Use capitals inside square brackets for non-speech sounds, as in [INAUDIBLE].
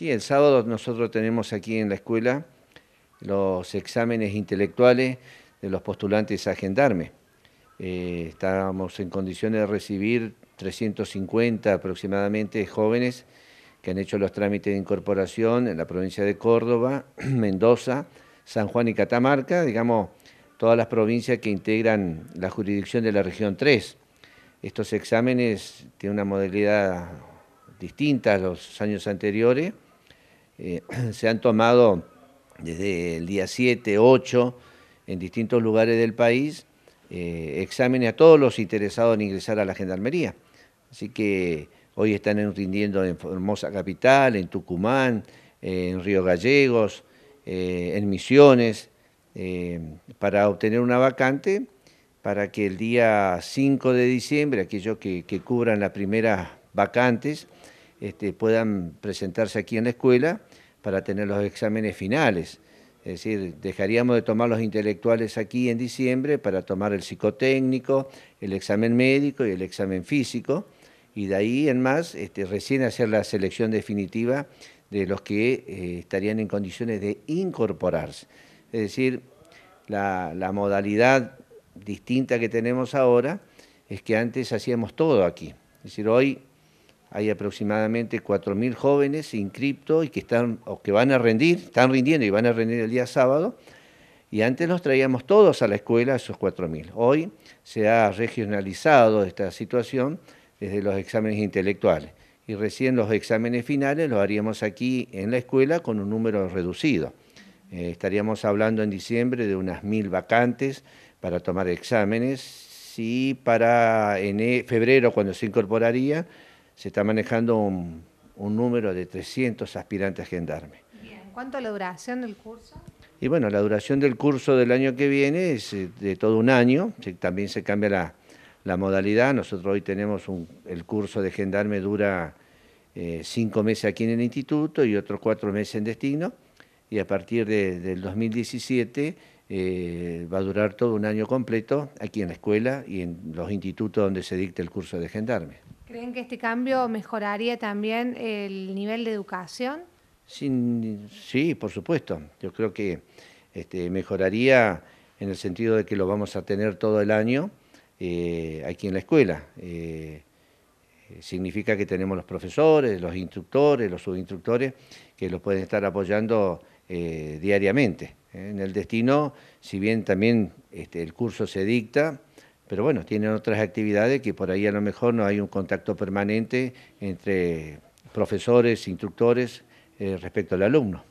Sí, el sábado nosotros tenemos aquí en la escuela los exámenes intelectuales de los postulantes a gendarme. Eh, estábamos en condiciones de recibir 350 aproximadamente jóvenes que han hecho los trámites de incorporación en la provincia de Córdoba, [CLEARS THROAT] Mendoza, San Juan y Catamarca, digamos, todas las provincias que integran la jurisdicción de la región 3. Estos exámenes tienen una modalidad distinta a los años anteriores eh, [CLEARS THROAT] se han tomado desde el día 7, 8, en distintos lugares del país, eh, exámenes a todos los interesados en ingresar a la Gendarmería. Así que hoy están rindiendo en Formosa Capital, en Tucumán, en Río Gallegos, eh, en Misiones, para obtener una vacante para que el día 5 de diciembre, aquellos que cubran las primeras vacantes, este, puedan presentarse aquí en la escuela para tener los exámenes finales. Es decir, dejaríamos de tomar los intelectuales aquí en diciembre para tomar el psicotécnico, el examen médico y el examen físico, y de ahí en más este, recién hacer la selección definitiva de los que eh, estarían en condiciones de incorporarse. Es decir, la, la modalidad distinta que tenemos ahora es que antes hacíamos todo aquí. Es decir, hoy hay aproximadamente 4.000 jóvenes inscriptos y que están o que van a rendir, están rindiendo y van a rendir el día sábado. Y antes los traíamos todos a la escuela, esos 4.000. Hoy se ha regionalizado esta situación desde los exámenes intelectuales. Y recién los exámenes finales los haríamos aquí en la escuela con un número reducido. Eh, estaríamos hablando en diciembre de unas 1.000 vacantes para tomar exámenes. Y para en febrero, cuando se incorporaría, se está manejando un, número de 300 aspirantes a gendarme. en ¿Cuánto la duración del curso? Y bueno, la duración del curso del año que viene es eh, de todo un año, también se cambia la, modalidad. Nosotros hoy tenemos el curso de gendarme dura eh, cinco meses aquí en el instituto y otros cuatro meses en destino. Y a partir del 2017 eh, va a durar todo un año completo aquí en la escuela y en los institutos donde se dicta el curso de gendarme. ¿Creen que este cambio mejoraría también el nivel de educación? Sí, por supuesto. Yo creo que este, mejoraría en el sentido de que lo vamos a tener todo el año eh, aquí en la escuela. Eh, eh, significa que tenemos los profesores, los instructores, los subinstructores que los pueden estar apoyando diariamente. En el destino, si bien también este, el curso se dicta, pero bueno, tienen otras actividades que por ahí a lo mejor no hay un contacto permanente entre profesores, instructores eh, respecto al alumno.